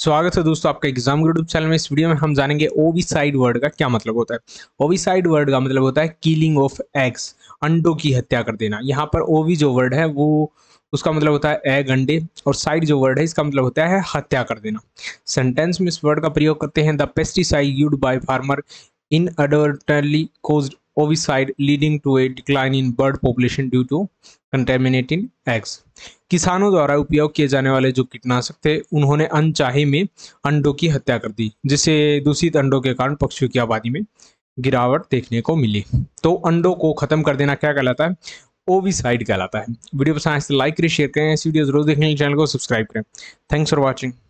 स्वागत है दोस्तों आपका एग्जाम यूट्यूब चैनल में इस वीडियो में हम जानेंगे ओविसाइड वर्ड का क्या मतलब होता है ओविसाइड वर्ड का मतलब होता है किलिंग ऑफ एग्स अंडों की हत्या कर देना यहाँ पर ओवी जो वर्ड है वो उसका मतलब होता है एग अंडे और साइड जो वर्ड है इसका मतलब होता है हत्या कर देना सेंटेंस में इस वर्ड का प्रयोग करते हैं the pesticide used by farmer inadvertently causes ovicide leading to a decline in bird population due to contaminating eggs किसानों द्वारा उपयोग किए जाने वाले जो कीटनाशक थे उन्होंने अनचाहे में अंडों की हत्या कर दी जिससे दूषित अंडों के कारण पक्षियों की आबादी में गिरावट देखने को मिली तो अंडों को खत्म कर देना क्या कहलाता है ओविसाइड कहलाता है वीडियो पसंद तो लाइक करें शेयर करें ऐसी वीडियो जरूर देखने चैनल को सब्सक्राइब करें थैंक्स फॉर वॉचिंग